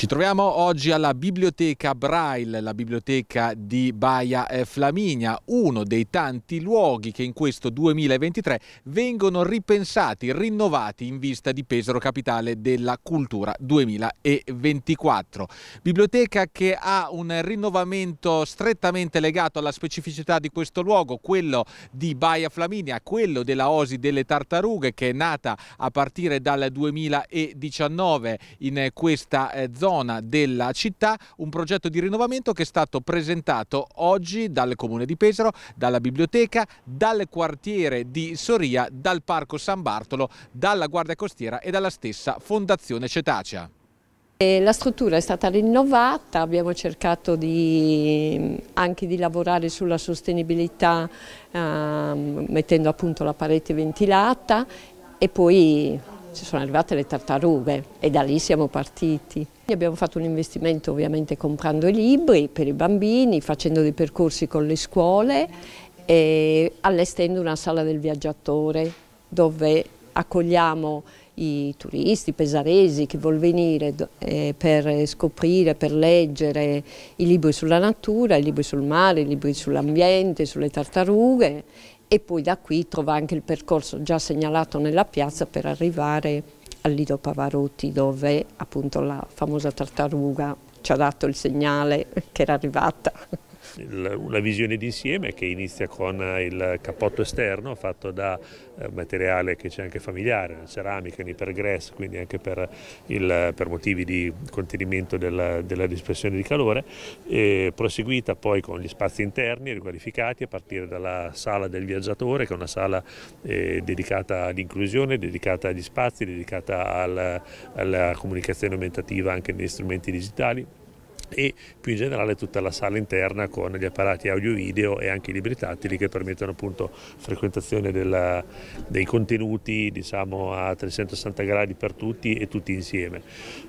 Ci troviamo oggi alla Biblioteca Braille, la biblioteca di Baia eh, Flaminia, uno dei tanti luoghi che in questo 2023 vengono ripensati, rinnovati in vista di Pesaro Capitale della Cultura 2024. Biblioteca che ha un rinnovamento strettamente legato alla specificità di questo luogo, quello di Baia Flaminia, quello della Osi delle Tartarughe che è nata a partire dal 2019 in questa eh, zona zona della città un progetto di rinnovamento che è stato presentato oggi dal Comune di Pesaro, dalla biblioteca, dal quartiere di Soria, dal Parco San Bartolo, dalla Guardia Costiera e dalla stessa Fondazione Cetacea. La struttura è stata rinnovata, abbiamo cercato di, anche di lavorare sulla sostenibilità eh, mettendo a punto la parete ventilata e poi ci sono arrivate le tartarughe e da lì siamo partiti. Abbiamo fatto un investimento ovviamente comprando i libri per i bambini, facendo dei percorsi con le scuole e allestendo una sala del viaggiatore dove accogliamo i turisti i pesaresi che vogliono venire eh, per scoprire, per leggere i libri sulla natura, i libri sul mare, i libri sull'ambiente, sulle tartarughe e poi da qui trova anche il percorso già segnalato nella piazza per arrivare al Lido Pavarotti dove appunto la famosa tartaruga ci ha dato il segnale che era arrivata una visione d'insieme che inizia con il cappotto esterno fatto da eh, materiale che c'è anche familiare, ceramica, in ipergresso, quindi anche per, il, per, motivi di contenimento della, della dispersione di calore, e proseguita poi con gli spazi interni riqualificati a partire dalla sala del viaggiatore che è una sala eh, dedicata all'inclusione, dedicata agli spazi, dedicata al, alla comunicazione aumentativa anche negli strumenti digitali e più in generale tutta la sala interna con gli apparati audio-video e anche i libri tattili che permettono appunto frequentazione della, dei contenuti diciamo, a 360 gradi per tutti e tutti insieme.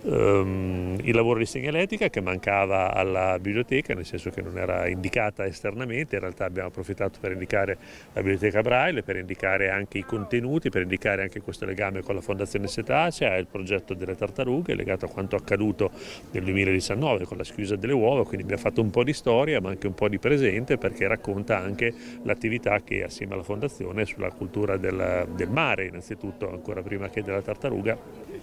Um, il lavoro di segnaletica che mancava alla biblioteca, nel senso che non era indicata esternamente, in realtà abbiamo approfittato per indicare la biblioteca Braille, per indicare anche i contenuti, per indicare anche questo legame con la Fondazione Setacea e il progetto delle tartarughe legato a quanto accaduto nel 2019 con la schiusa delle uova, quindi abbiamo fatto un po' di storia ma anche un po' di presente perché racconta anche l'attività che assieme alla Fondazione sulla cultura del, del mare innanzitutto, ancora prima che della tartaruga,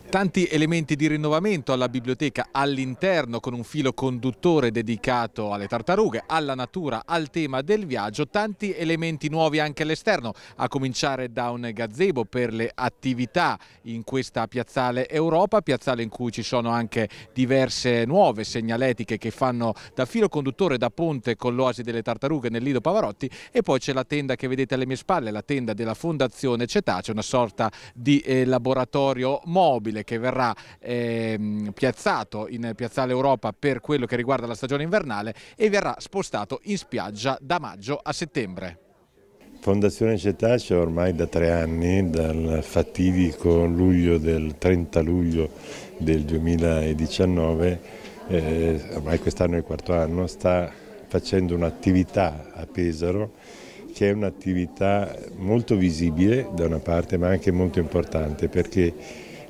Tanti elementi di rinnovamento alla biblioteca all'interno con un filo conduttore dedicato alle tartarughe, alla natura, al tema del viaggio, tanti elementi nuovi anche all'esterno, a cominciare da un gazebo per le attività in questa piazzale Europa, piazzale in cui ci sono anche diverse nuove segnaletiche che fanno da filo conduttore da ponte con l'oasi delle tartarughe nel Lido Pavarotti e poi c'è la tenda che vedete alle mie spalle, la tenda della Fondazione Cetacea, una sorta di eh, laboratorio mobile mobile che verrà ehm, piazzato in Piazzale Europa per quello che riguarda la stagione invernale e verrà spostato in spiaggia da maggio a settembre. Fondazione Cetacea ormai da tre anni, dal fatidico luglio del 30 luglio del 2019, eh, ormai quest'anno è il quarto anno, sta facendo un'attività a Pesaro che è un'attività molto visibile da una parte ma anche molto importante perché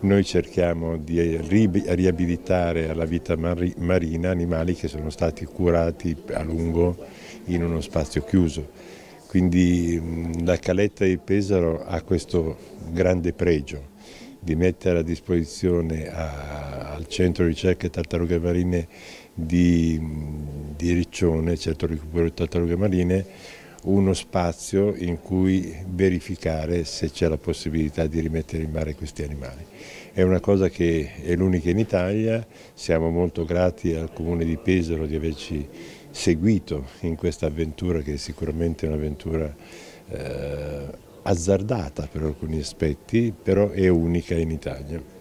noi cerchiamo di riabilitare alla vita marina animali che sono stati curati a lungo in uno spazio chiuso. Quindi la caletta di Pesaro ha questo grande pregio di mettere a disposizione a, al centro di ricerca e tartarughe marine di, di Riccione, centro di recupero tartarughe marine, uno spazio in cui verificare se c'è la possibilità di rimettere in mare questi animali. È una cosa che è l'unica in Italia, siamo molto grati al Comune di Pesaro di averci seguito in questa avventura che è sicuramente un'avventura eh, azzardata per alcuni aspetti, però è unica in Italia.